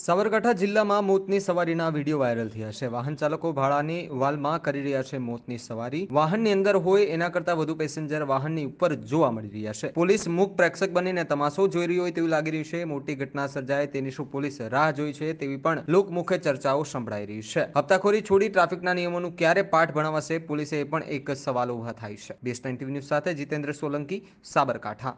સાબરકાંઠા જિલ્લામાં મોતની સવારીના video viral થયા છે વાહન ચાલકો ભાડાની વાલમાં કરી રહ્યા છે મોતની સવારી વાહનની અંદર હોય એના કરતા વધુ પેસેન્જર વાહનની ઉપર જોવા મળી રહ્યા છે પોલીસ મુખ પ્રેક્ષક બનીને તમાશો જોઈ રહ્યો હોય તેવું લાગી રહ્યું છે મોટી ઘટના સર્જાય તેની શું પોલીસ રાહ જોઈ છે તેવી પણ લોકમુખે ચર્ચાઓ સંભળાઈ રહી છે હપ્તાખોરી છોડી ટ્રાફિકના નિયમોનું ક્યારે પાઠ ભણાવાશે પોલીસે પણ એક સવાલ ઉભા થાય છે બેસ્ટ ટીવી ન્યૂઝ સાથે જીતેન્દ્ર સોલંકી સાબરકાંઠા